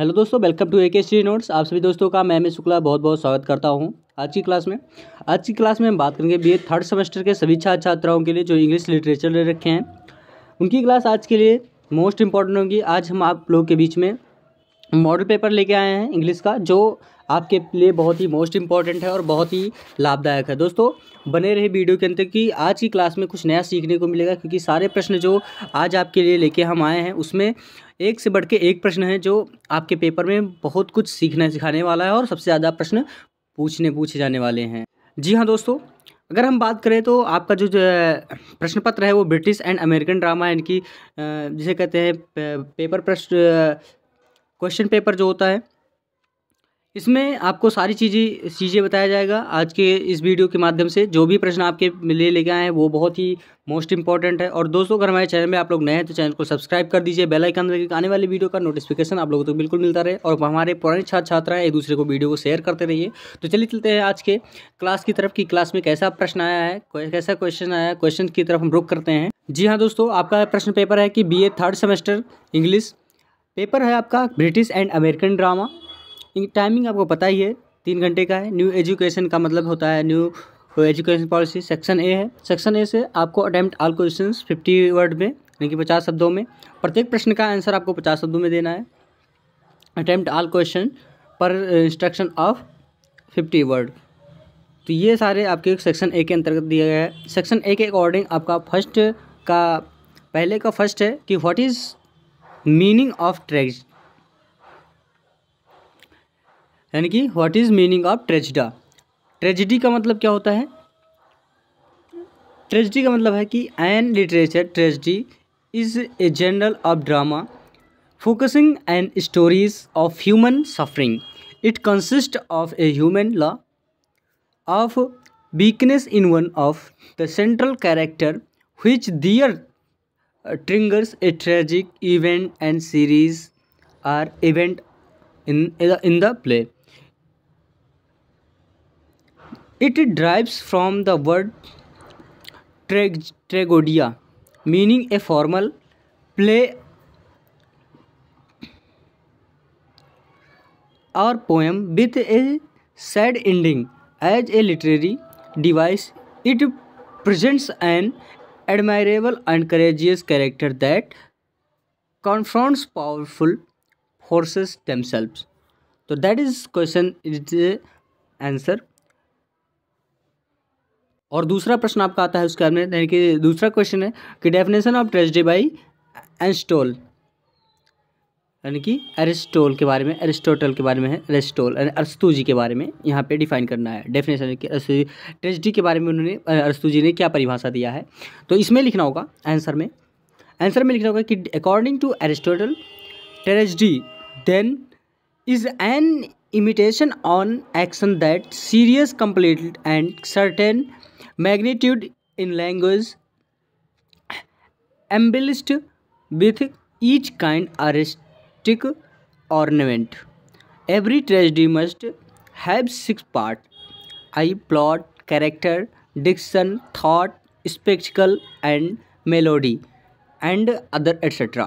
Hello दोस्तों welcome to ए के study notes आप सभी दोस्तों का मैं मैं शुक्ला बहुत बहुत स्वागत करता हूं आज की क्लास में आज की क्लास में हम बात करेंगे बी थर्ड सेमेस्टर के सभी छात्र छात्राओं के लिए जो इंग्लिश लिटरेचर ले रखे हैं उनकी क्लास आज के लिए मोस्ट इंपॉर्टेंट होगी आज हम आप लोगों के बीच में मॉडल पेपर लेके आए हैं इंग्लिश का जो आपके लिए बहुत ही मोस्ट इंपॉर्टेंट है और बहुत ही लाभदायक है दोस्तों बने रहे वीडियो के अंदर कि आज की क्लास में कुछ नया सीखने को मिलेगा क्योंकि सारे प्रश्न जो आज आपके लिए लेके हम आए हैं उसमें एक से बढ़ के एक प्रश्न है जो आपके पेपर में बहुत कुछ सीखने सिखाने वाला है और सबसे ज़्यादा प्रश्न पूछने पूछे जाने वाले हैं जी हाँ दोस्तों अगर हम बात करें तो आपका जो, जो प्रश्न पत्र है वो ब्रिटिश एंड अमेरिकन ड्रामा इनकी जिसे कहते हैं पेपर प्रश्न क्वेश्चन पेपर जो होता है इसमें आपको सारी चीज़ें चीज़ें बताया जाएगा आज के इस वीडियो के माध्यम से जो भी प्रश्न आपके मिले लेके आए हैं वो बहुत ही मोस्ट इंपॉर्टेंट है और दोस्तों अगर हमारे चैनल में आप लोग नए हैं तो चैनल को सब्सक्राइब कर दीजिए बेल आइकन लगे आने वाली वीडियो का नोटिफिकेशन आप लोगों को तो बिल्कुल मिलता रहे और हमारे पुराने छात्र छात्राएं एक दूसरे को वीडियो को शेयर करते रहिए तो चलिए चलते हैं आज के क्लास की तरफ कि क्लास में कैसा प्रश्न आया है कैसा क्वेश्चन आया है क्वेश्चन की तरफ हम रुक करते हैं जी हाँ दोस्तों आपका प्रश्न पेपर है कि B third semester English paper है आपका ब्रिटिश एंड अमेरिकन ड्रामा क्योंकि टाइमिंग आपको पता ही है तीन घंटे का है न्यू एजुकेशन का मतलब होता है new education policy section A है सेक्शन ए से आपको attempt all question fifty word में यानी कि पचास शब्दों में प्रत्येक प्रश्न का आंसर आपको पचास शब्दों में देना है attempt all question per instruction of fifty word तो ये सारे आपके सेक्शन ए के अंतर्गत दिया गया है सेक्शन ए के अकॉर्डिंग आपका फर्स्ट का पहले का फर्स्ट है कि what is meaning of tragedy यानी कि what is meaning of tragedy tragedy का मतलब क्या होता है ट्रेजिडी का मतलब है कि in literature tragedy is a genre of drama focusing on stories of human suffering it consist of a human flaw of weakness in one of the central character which their triggers a tragic event and series or event in in the play It derives from the word tragodia, meaning a formal play or poem with a sad ending. As a literary device, it presents an admirable and courageous character that confronts powerful forces themselves. So that is question is the answer. और दूसरा प्रश्न आपका आता है उसके बाद में यानी कि दूसरा क्वेश्चन है कि definition of tragedy by Aristotle यानी कि एरिस्टोल के बारे में एरिस्टोटल के बारे में है एरिस्टोल अरस्तु जी के बारे में यहाँ पे डिफाइन करना है डेफिनेशन की ट्रेजडी के बारे में उन्होंने अरस्तु जी ने क्या परिभाषा दिया है तो इसमें लिखना होगा आंसर में आंसर में लिखना होगा कि according to Aristotle tragedy then is an imitation on action that serious complete and certain magnitude in language embellished with each kind artistic ornament every tragedy must have six part I plot character diction thought spectacle and melody and other etcetera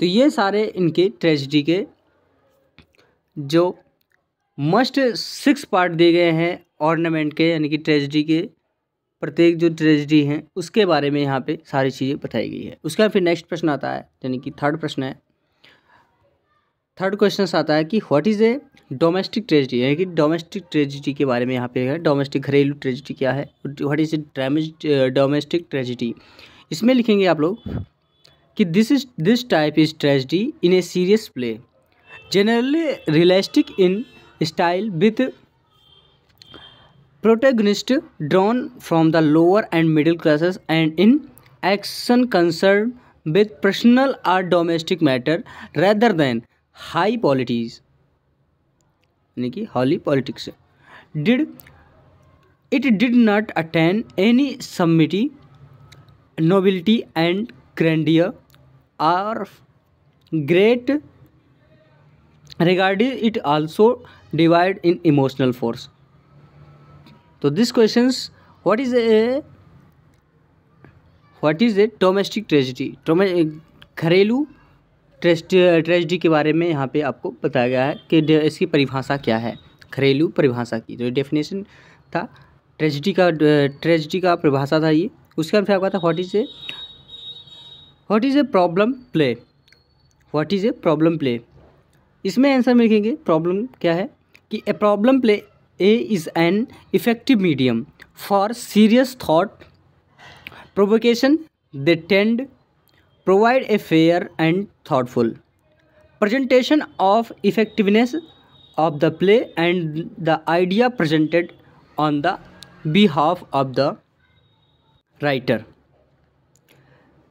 तो ये सारे इनके tragedy के जो must six part दिए गए हैं ornament के यानी कि ट्रेजडी के प्रत्येक जो ट्रेजिडी है उसके बारे में यहाँ पे सारी चीज़ें बताई गई है उसके बाद फिर नेक्स्ट प्रश्न आता है यानी कि थर्ड प्रश्न है थर्ड क्वेश्चन आता है कि what is a domestic tragedy यानी कि डोमेस्टिक ट्रेजिडी के बारे में यहाँ पे है डोमेस्टिक घरेलू ट्रेजिडी क्या है what is a domestic tragedy इसमें लिखेंगे आप लोग कि this is this type is tragedy in a serious play generally realistic in style with Protagonist drawn from the lower and middle classes and in action concerned with personal or domestic matter rather than high politics यानी holy politics. Did it did not not any any Nobility and grandeur grandeur great. regarding it also divide in emotional force तो this question what is a what is a domestic tragedy घरेलू tragedy के बारे में यहाँ पे आपको बताया गया है कि इसकी परिभाषा क्या है घरेलू परिभाषा की जो तो डेफिनेशन था ट्रेजिडी का ट्रेजिडी का परिभाषा था ये उसके अनुसार आपका था what is a what is a problem play what is a problem play इसमें आंसर में लिखेंगे प्रॉब्लम क्या है कि a problem play A is an effective medium for serious thought provocation. They tend provide a fair and thoughtful presentation of effectiveness of the play and the idea presented on the behalf of the writer.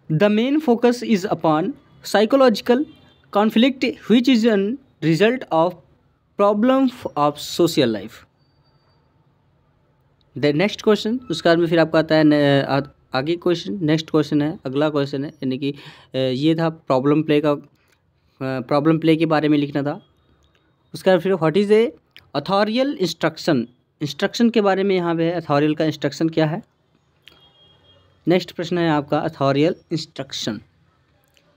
The main focus is upon psychological conflict which is a result of problems of social life. The next question उसके बाद में फिर आपका आता है आ, आगे question next question है अगला क्वेश्चन है यानी कि ये था प्रॉब्लम प्ले का प्रॉब्लम प्ले के बारे में लिखना था उसके बाद फिर what is a authorial instruction instruction के बारे में यहाँ पे है अथॉरियल का इंस्ट्रक्शन क्या है नेक्स्ट प्रश्न है आपका अथॉरियल इंस्ट्रक्शन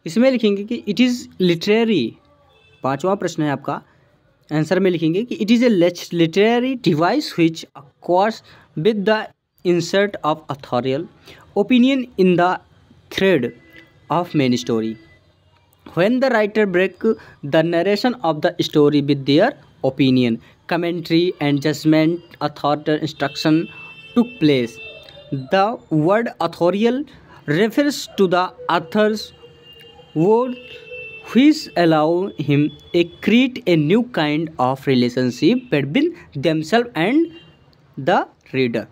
इसमें लिखेंगे कि इट इज़ लिटरेरी पांचवा प्रश्न है आपका आंसर में लिखेंगे कि it is a literary device which occurs with the insert of authorial opinion in the thread of main story. When the writer break the narration of the story with their opinion, commentary and judgment, author instruction took place. The word authorial refers to the author's word which allow him to create a new kind of relationship between themselves and the reader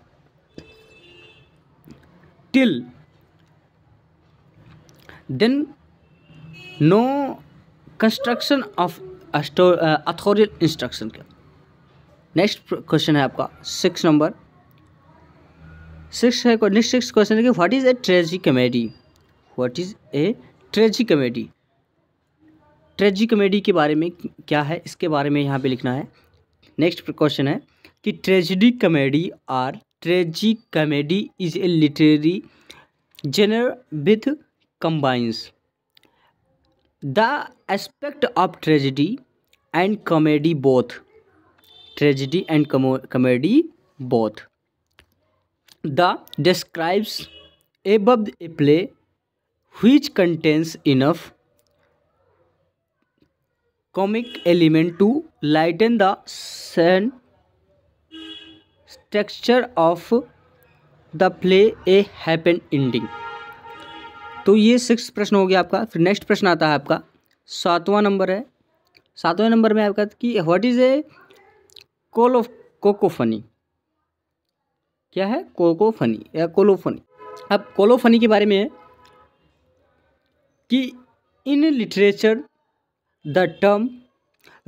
till then no construction of authorial instruction का next question है आपका six number six है next six question है कि what is a tragicomedy what is a tragicomedy tragicomedy के बारे में क्या है इसके बारे में यहाँ पे लिखना है नेक्स्ट क्वेश्चन है कि tragedy comedy or tragic comedy is a literary genre with combines the aspect of tragedy and comedy both tragedy and comedy both the describes above a play which contains enough comic element to lighten the scene structure of the play a happy ending तो ये six प्रश्न हो गया आपका फिर next प्रश्न आता है आपका सातवां नंबर है सातवें नंबर में आपका कि what is a call of cacophony क्या है कोकोफनी या कोलोफनी अब कोलोफनी के बारे में कि in literature the term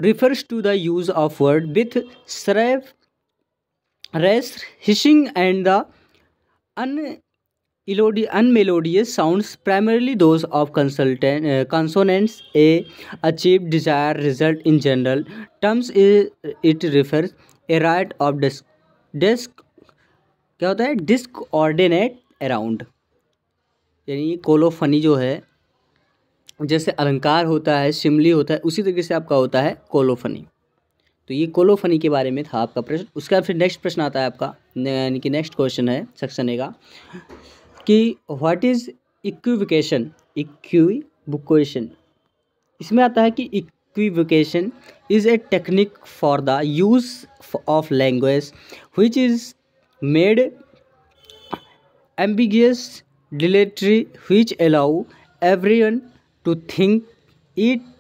refers to the use of word with sharp harsh hissing and the un melody unmelodious sounds primarily those of consultant consonants a achieve desired result in general terms it refer a right of disc disc क्या होता है disc ordinate around यानी कोलोफनी जो है जैसे अलंकार होता है शिमली होता है उसी तरीके से आपका होता है कोलोफनी तो ये कोलोफनी के बारे में था आपका प्रश्न उसका फिर नेक्स्ट प्रश्न आता है आपका यानी कि नेक्स्ट क्वेश्चन है सेक्शन ए का कि व्हाट इज़ इक्विविकेशन इक्विविकेशन इसमें आता है कि equivocation is a technique for the use of language which is made ambiguous deliberately which allow every one to think it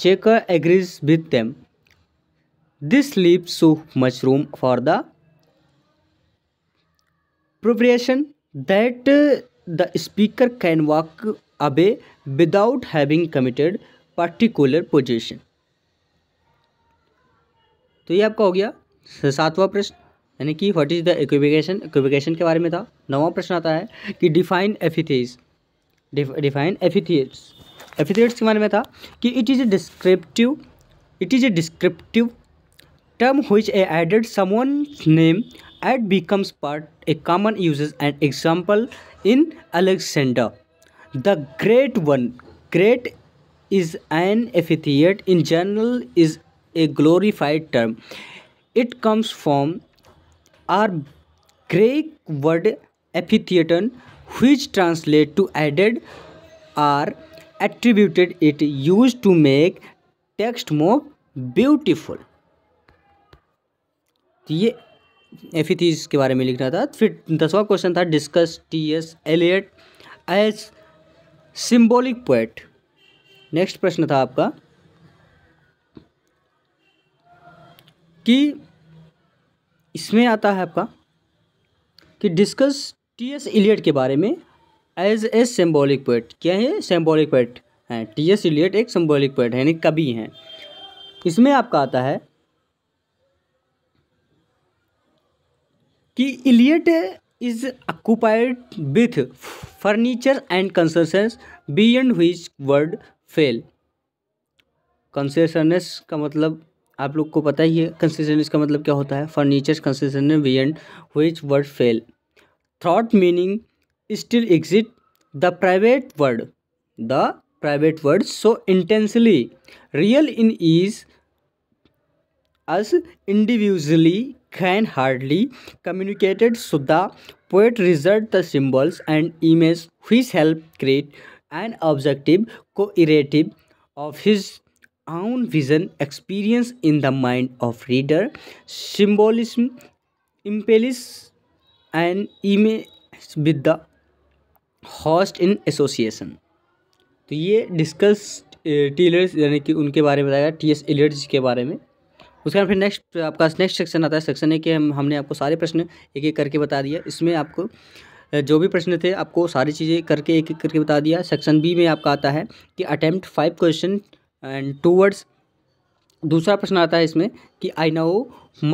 check agrees with them This leaf soup mushroom for the preparation that uh, the speaker can walk away without having committed particular position तो ये आपका हो गया सातवां प्रश्न यानी कि what is the equivocation equivocation के बारे में था नवा प्रश्न आता है कि डिफाइन एफिथीज डिफाइन एफिथिएट्स एफिथेट्स के बारे में था कि it is a descriptive it is a descriptive term which I added someone's name at becomes part a common usage and example in Alexander the great one great is an epithet in general is a glorified term it comes from our Greek word epitheton which translate to added or attributed it used to make text more beautiful तो ये एफिथीज के बारे में लिख रहा था फिर दसवां क्वेश्चन था discuss T S Eliot as symbolic poet next प्रश्न था आपका कि इसमें आता है आपका कि डिस्कस टी एस एलियट के बारे में एज ए सिम्बोलिक पोइट क्या है सिम्बोलिक पोइट हैं टी एस एलियट एक सिम्बोलिक पोइट है यानी कवि हैं इसमें आपका आता है कि Eliot is occupied with furniture and concessions and whose word fail concessions का मतलब आप लोग को पता ही है कंसेशनस का मतलब क्या होता है furniture concession and whose word fail थ्रॉट meaning still exist the private word the private word so intensely real in is us individually can hardly communicated Sudha poet researched the symbols and images which help create an objective coercitive of his own vision experience in the mind of reader symbolism impels an image with the host in association तो ये discuss टीलर्स यानी कि उनके बारे में बताया T S Elliott के बारे में उसके बाद फिर नेक्स्ट आपका नेक्स्ट सेक्शन आता है सेक्शन ए के हम हमने आपको सारे प्रश्न एक एक करके बता दिया इसमें आपको जो भी प्रश्न थे आपको सारी चीज़ें करके एक एक करके बता दिया सेक्शन बी में आपका आता है कि attempt five question and two words दूसरा प्रश्न आता है इसमें कि I know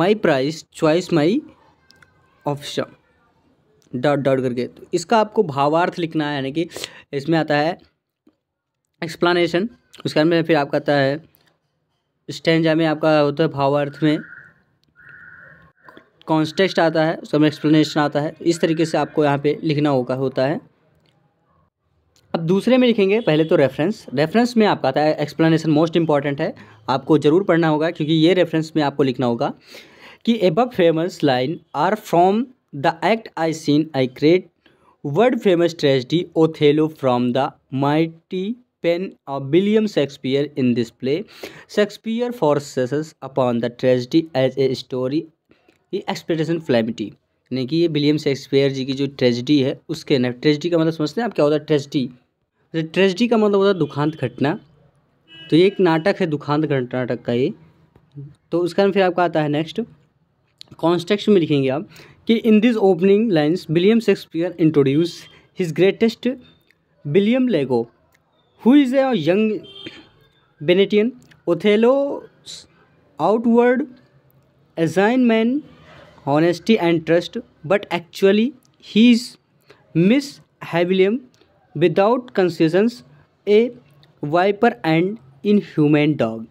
my price choice my option dot dot करके तो इसका आपको भावार्थ लिखना है यानी कि इसमें आता है एक्सप्लानेशन उसके बाद में फिर आपका आता है स्टेंजा में आपका होता है भावार्थ में कॉन्स्टेक्स्ट आता है उसमें एक्सप्लेनेशन आता है इस तरीके से आपको यहाँ पे लिखना होगा होता है अब दूसरे में लिखेंगे पहले तो रेफरेंस रेफरेंस में आपका आता है एक्सप्लेनेशन मोस्ट इंपॉर्टेंट है आपको ज़रूर पढ़ना होगा क्योंकि ये रेफरेंस में आपको लिखना होगा कि above famous line are from the act I scene I create world famous tragedy Othello from the mighty pen of William Shakespeare in this play. Shakespeare focuses upon the tragedy as a story expectation calamity यानी कि ये William Shakespeare जी की जो tragedy है उसके ना tragedy का मतलब समझते हैं आप क्या होता है ट्रेजिडी ट्रेजिडी तो का मतलब होता है दुखांत घटना तो ये एक नाटक है दुखांत नाटक का ये तो उसका फिर आपका आता है नेक्स्ट कॉन्स्टेक्स्ट में लिखेंगे आप कि in this opening lines William Shakespeare introduce his greatest villain Iago who is a young Venetian Othello outward man honesty and trust but actually he is miss a villain without concessions a viper and in human dog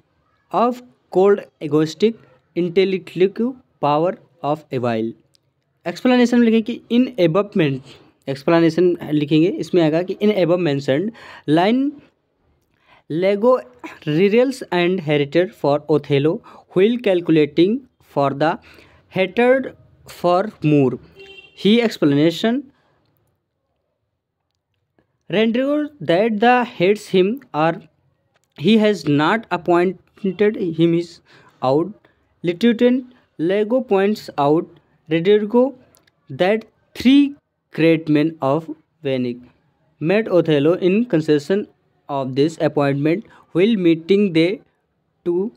of cold egoistic intellectual power of evil explanation में लिखें कि इन एबमेंट explanation लिखेंगे इसमें आएगा कि in above mentioned line Iago reveals and hatred for Othello while calculating for the hatred for Moor he explanation Roderigo that the heads him are he has not appointed him is out lieutenant Iago points out Roderigo that three great men of Venice, met Othello in concession of this appointment while meeting the two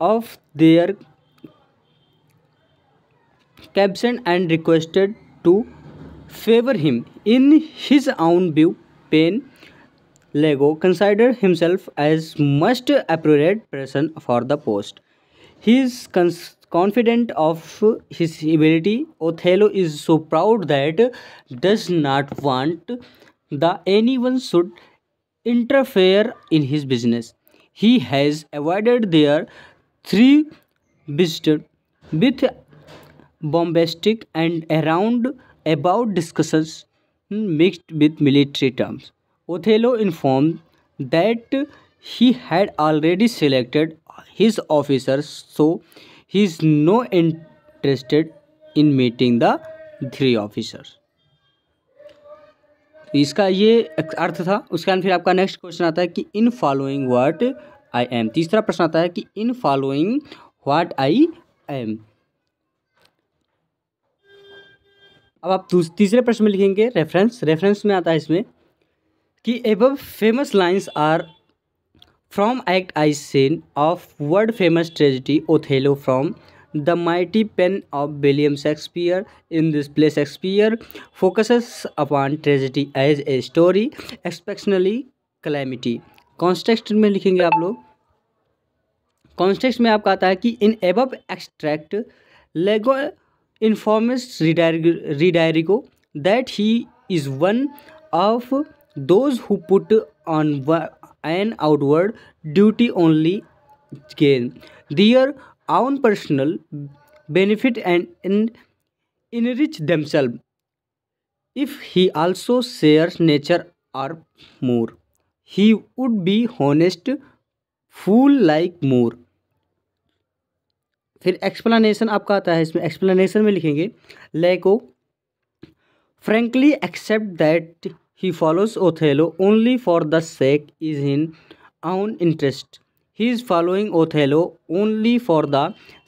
of their caption and requested to favor him in his own view pen lego considered himself as most appropriate person for the post his cons Confident of his ability, Othello is so proud that does not want that anyone should interfere in his business. He has avoided their three visitors with bombastic and around about discussions mixed with military terms. Othello informed that he had already selected his officers so he is no interested in meeting the three officers इसका ये अर्थ था उसके बाद फिर आपका next question आता है कि in following what I am तीसरा प्रश्न आता है कि in following what I am अब आप तीसरे प्रश्न में लिखेंगे रेफरेंस रेफरेंस में आता है इसमें कि above famous lines are from act I scene of world famous tragedy Othello from the mighty pen of William Shakespeare in this play Shakespeare focus upon tragedy as a story exceptionally calamity context में लिखेंगे आप लोग कॉन्स्टेक्ट में आपका आता है कि in एब एक्सट्रैक्ट लेगो इन्फॉर्मिस रिडायरी को that he is one of those who put on an outward duty only gain their own personal benefit and in rich themselves if he also share nature are more he would be honest fool like Moor फिर explanation आपका आता है इसमें explanation में लिखेंगे Iago frankly accept that He follows Othello only for the sake is in own interest. He is following Othello only for the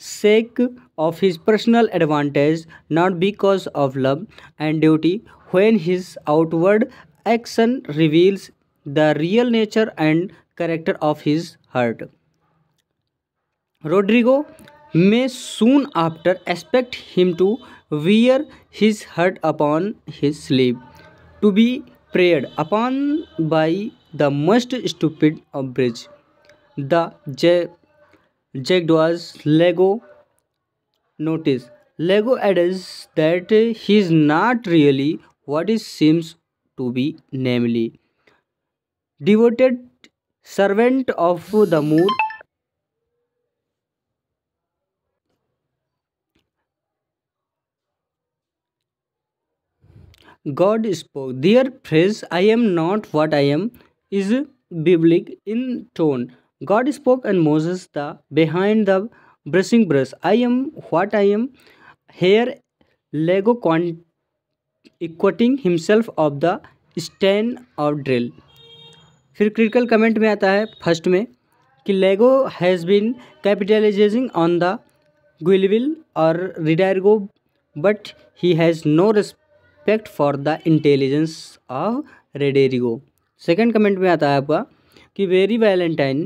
sake of his personal advantage, not because of love and duty. When his outward action reveals the real nature and character of his heart. Rodrigo may soon after expect him to wear his heart upon his sleeve, to be preyed upon by the most stupid of bridge. The ja jaguar's Lego notice. Lego adds that he is not really what he seems to be, namely devoted servant of the moor God spoke. Their phrase, I am not what I am, is biblical in tone. God spoke and Moses the behind the brushing brush. I am what I am. Here Lego con equating himself of the stain और drill फिर critical comment में आता है first में कि Iago has been capitalising on the goodwill और Roderigo but he has no रेस्प respect for the intelligence of Roderigo second comment में आता है आपका कि वेरी वैलेंटाइन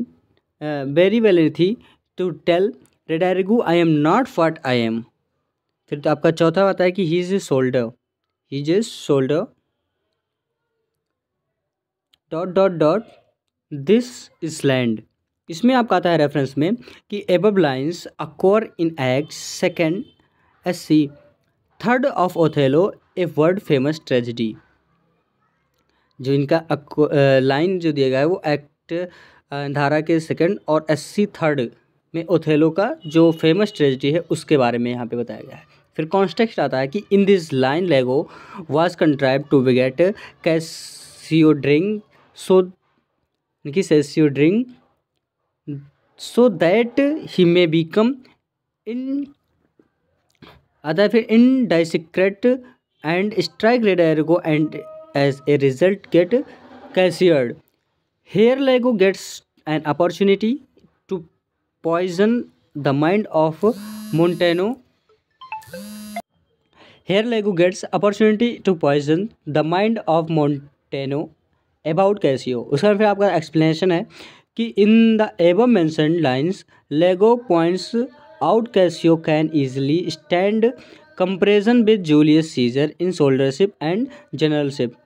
वेरी वेल थी to tell Roderigo I am not what I am फिर तो आपका चौथा आता है कि he is a soldier he is a soldier dot dot dot this is land इसमें आपका आता है रेफरेंस में कि above lines occur in act second S C third of Othello a world famous tragedy जो इनका लाइन जो दिया गया है वो एक्ट धारा के सेकंड और एससी थर्ड में ओथेलो का जो फेमस ट्रेजिडी है उसके बारे में यहाँ पे बताया गया है फिर कॉन्स्टेक्स्ट आता है कि in this line Iago was contrive to get drink so की drink so that he may become in अदा फिर in discreet and strike Roderigo and as a result get cashiered here Iago gets an opportunity to poison the mind of Montano here Iago gets opportunity to poison the mind of Montano about Cassio उसका फिर आपका explanation है कि in the above mentioned lines Iago points out Cassio can easily stand comparison with Julius Caesar in soldiership and generalship.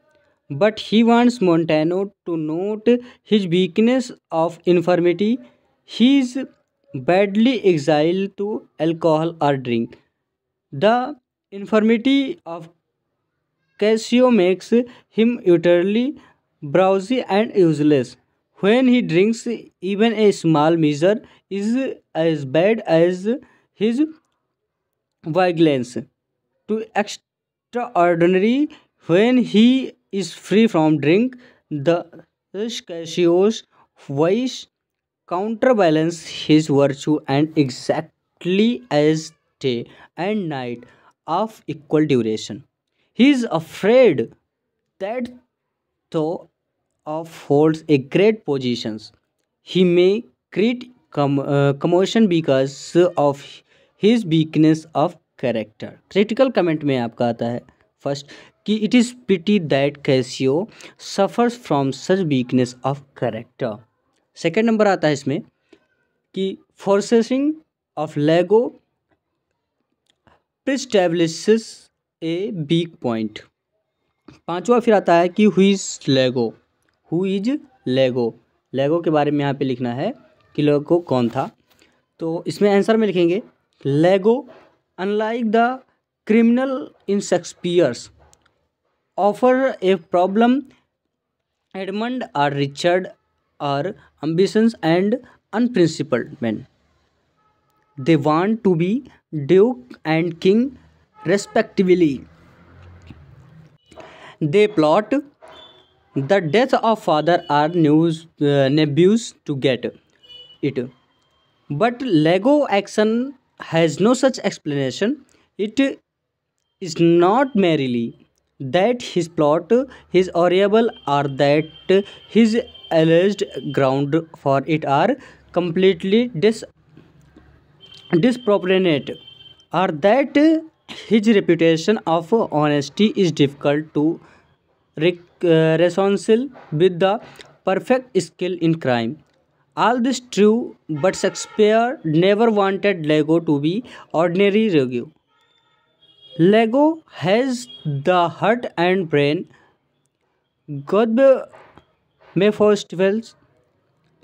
But he wants Montano to note his weakness of infirmity. He is badly exiled to alcohol or drink. The infirmity of Cassio makes him utterly browsy and useless. When he drinks, even a small measure is as bad as his Violence to extraordinary when he is free from drink the Scassius vice counterbalance his virtue and exactly as day and night of equal duration he is afraid that though of holds a great positions he may create com- uh, commotion because of his weakness of character critical comment में आपका आता है first कि it is pity that Cassio suffers from such weakness of character second number आता है इसमें कि foreseeing of Iago pre-establish a weak point पांचवा फिर आता है कि who is Iago who is Iago Iago के बारे में यहाँ पे लिखना है कि लेगो कौन था तो इसमें आंसर में लिखेंगे Lego, unlike the criminal in Shakespeare's, offer a problem Edmund or Richard are ambitious and unprincipled men. They want to be duke and king respectively. They plot the death of father or news uh, to get it. But Lego action has no such explanation. It is not merely that his plot, his orable, or that his alleged ground for it are completely dis disproportionate, or that his reputation of honesty is difficult to uh, reconcile with the perfect skill in crime all this true but Shakespeare never wanted Iago to be ordinary rogue Iago has the heart and brain गोद मे फॉस्टिवल्स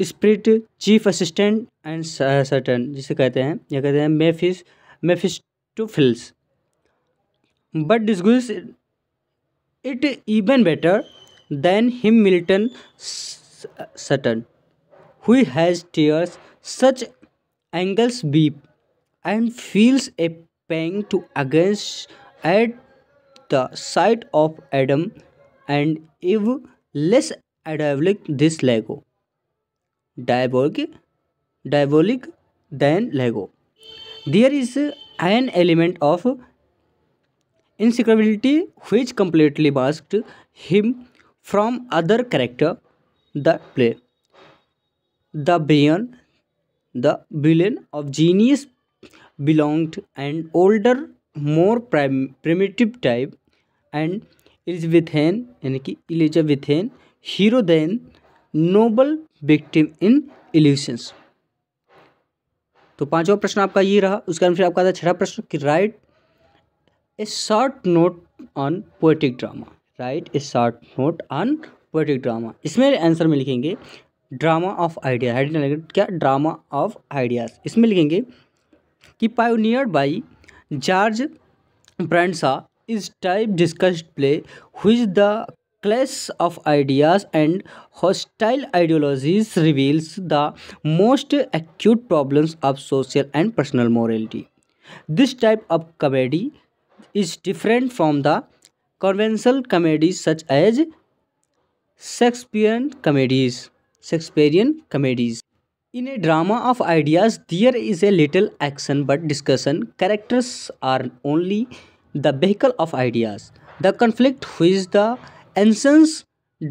spirit chief assistant and Satan जिसे कहते हैं यह कहते हैं मेफिस Mephistopheles but disguise it even better than him Milton Satan who has tears such angles beep and feels a pang to against at the sight of Adam and Eve less diabolic this Lego diabolic diabolic than Lego there is an element of insecurity which completely masked him from other character the play the bane the villain of genius belonged and older more prim type and and यानी कि Elizabethan hero then noble victim in illusions तो पांचवा प्रश्न आपका ये रहा उसके बाद फिर आपका था छठा प्रश्न कि write a short note on poetic drama write a short note on poetic drama इसमें आंसर में लिखेंगे ड्रामा ऑफ आइडिया क्या ड्रामा ऑफ आइडियाज इसमें लिखेंगे कि pioneer by George Bernard Shaw is type discussed play whose the clash of ideas and hostile ideologies reveals the most acute problems of social and personal morality this type of comedy is different from the conventional comedies such as Shakespearean comedies Shakespearean comedies. In a drama of ideas, there is a little action but discussion. Characters are only the vehicle of ideas. The conflict which the essence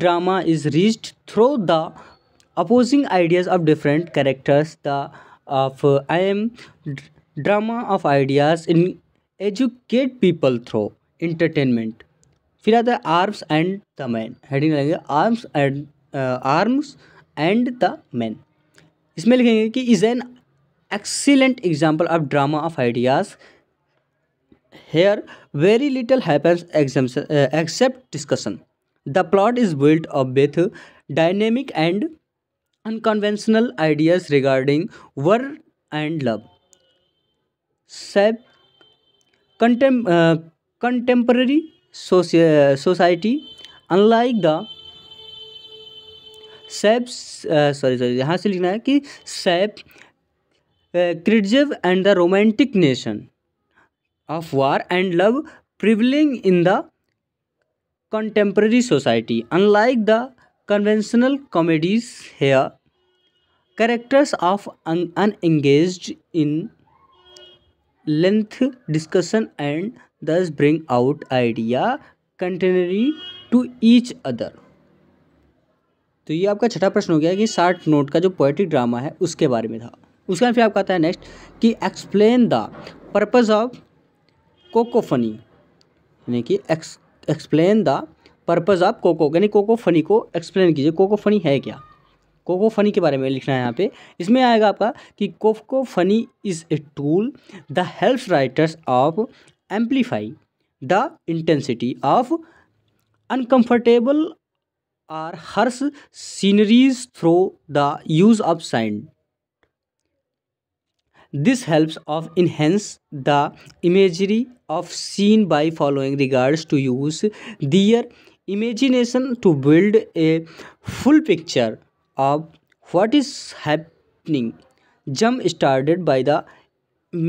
drama is reached through the opposing ideas of different characters. The of I am drama of ideas in educate people through entertainment. फिर आता है and the the Heading like लगेगा arms and uh, arms and the man इसमें लिखेंगे कि is an excellent example of drama of ideas here very little happens except discussion the plot is built up with dynamic and unconventional ideas regarding war and love sap contemporary society unlike the sap sorry sorry यहाँ से लिखना है कि sap critique and the romantic nation of war and love प्रिवलिंग in the contemporary society unlike the conventional comedies है characters often engage in length discussion and thus bring out idea contrary to each other तो ये आपका छठा प्रश्न हो गया कि साठ नोट का जो पोइट्री ड्रामा है उसके बारे में था उसके बाद फिर आपका आता है नेक्स्ट कि explain the purpose of cacophony यानी कि ex explain the purpose of कोको यानी कोको फनी को एक्सप्लेन कीजिए कोको फनी है क्या कोको फनी के बारे में लिखना है यहाँ पे इसमें आएगा आपका कि cacophony is a tool the help writers of amplify the intensity of uncomfortable or harsh sceneries through the use of sound this helps of enhance the imagery of scene by following regards to use their imagination to build a full picture of what is happening jam started by the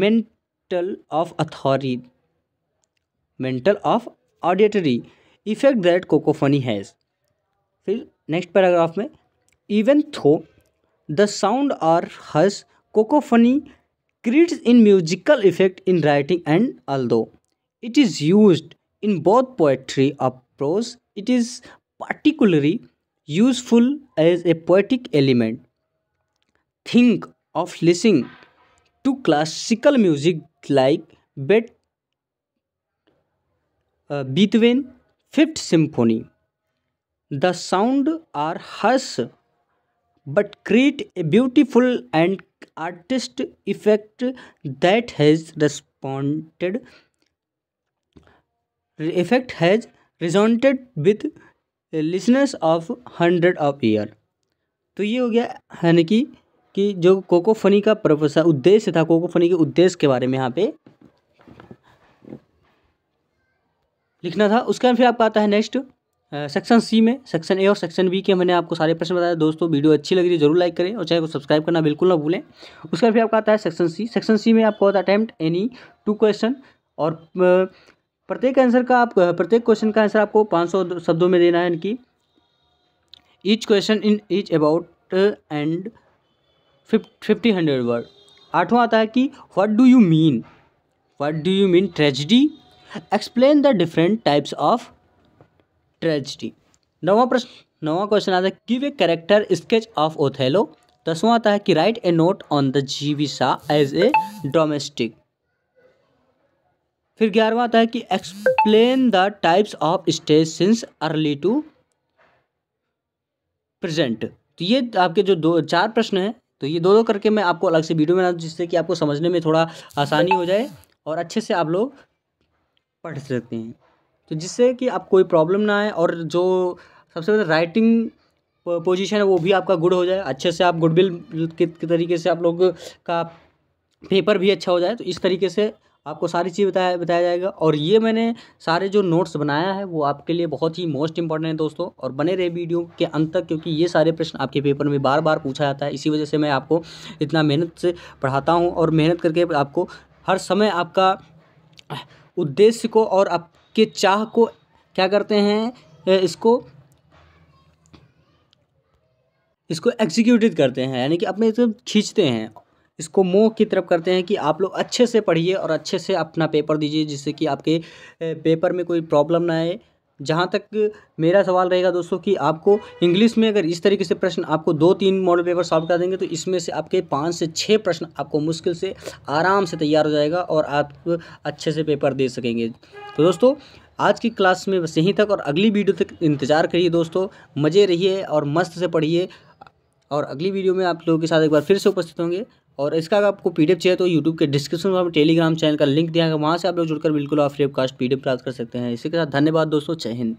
mental of authority mental of auditory effect that cacophony has फिर next paragraph में even throw the sound or harsh cacophony creates in musical effect in writing and although it is use in both poetry a prose it is particularly useful as a poetic element think of listening to classical music like bet Beethoven fifth symphony the sound are harsh but create a beautiful and artist effect that has responded effect has resonated with listeners of hundred of year तो ये हो गया यानी कि कि जो cocoa funny का professor उद्देश्य था कोको फनी के उद्देश्य के बारे में यहाँ पे लिखना था उसके बाद फिर आपका आता है नेक्स्ट सेक्शन सी में सेक्शन ए और सेक्शन बी के मैंने आपको सारे प्रश्न बताया दोस्तों वीडियो अच्छी लगी तो जरूर लाइक करें और चैनल को सब्सक्राइब करना बिल्कुल ना भूलें उसका फिर आपका आता है सेक्शन सी सेक्शन सी में आपको आता है अटैम्प्ट एनी टू क्वेश्चन और प्रत्येक आंसर का आप प्रत्येक क्वेश्चन का आंसर आपको पाँच सौ शब्दों में देना है इनकी each question in each about and fifty hundred word आठवां आता है कि what do you mean what do you mean tragedy explain the different types of tragedy नवा प्रश्न नवा क्वेश्चन आता है give a character sketch of Othello दसवां आता है कि write a note on the जीविसा एज ए डोमेस्टिक फिर ग्यारहवा आता है कि explain the types of stage since early to present तो ये आपके जो दो चार प्रश्न हैं तो ये दो दो करके मैं आपको अलग से वीडियो बना दूँ जिससे कि आपको समझने में थोड़ा आसानी हो जाए और अच्छे से आप लोग पढ़ सकते हैं तो जिससे कि आप कोई प्रॉब्लम ना आए और जो सबसे पहले राइटिंग पोजीशन है वो भी आपका गुड हो जाए अच्छे से आप गुडविल के, तरीके से आप लोग का पेपर भी अच्छा हो जाए तो इस तरीके से आपको सारी चीज़ बताया बताया जाएगा और ये मैंने सारे जो नोट्स बनाया है वो आपके लिए बहुत ही मोस्ट इंपॉर्टेंट है दोस्तों और बने रहे वीडियो के अंत तक क्योंकि ये सारे प्रश्न आपके पेपर में बार बार पूछा जाता है इसी वजह से मैं आपको इतना मेहनत से पढ़ाता हूँ और मेहनत करके आपको हर समय आपका उद्देश्य को और आप कि चाह को क्या करते हैं इसको इसको एग्जीक्यूटिव करते हैं यानी कि अपने तरफ खींचते हैं इसको मोह की तरफ करते हैं कि आप लोग अच्छे से पढ़िए और अच्छे से अपना पेपर दीजिए जिससे कि आपके पेपर में कोई प्रॉब्लम ना आए जहाँ तक मेरा सवाल रहेगा दोस्तों कि आपको इंग्लिश में अगर इस तरीके से प्रश्न आपको दो तीन मॉडल पेपर सॉल्व कर देंगे तो इसमें से आपके पाँच से छः प्रश्न आपको मुश्किल से आराम से तैयार हो जाएगा और आप अच्छे से पेपर दे सकेंगे तो दोस्तों आज की क्लास में बस यहीं तक और अगली वीडियो तक इंतज़ार करिए दोस्तों मज़े रहिए और मस्त से पढ़िए और अगली वीडियो में आप लोगों के साथ एक बार फिर से उपस्थित होंगे और इसका अगर आपको पीडीएफ चाहिए तो यूट्यूब के डिस्क्रिप्शन में टेलीग्राम चैनल का लिंक दिया है वहाँ से आप लोग जुड़कर बिल्कुल आप फ्री पी कास्ट पीडीएफ प्राप्त कर सकते हैं इसी के साथ धन्यवाद दोस्तों जय हिंद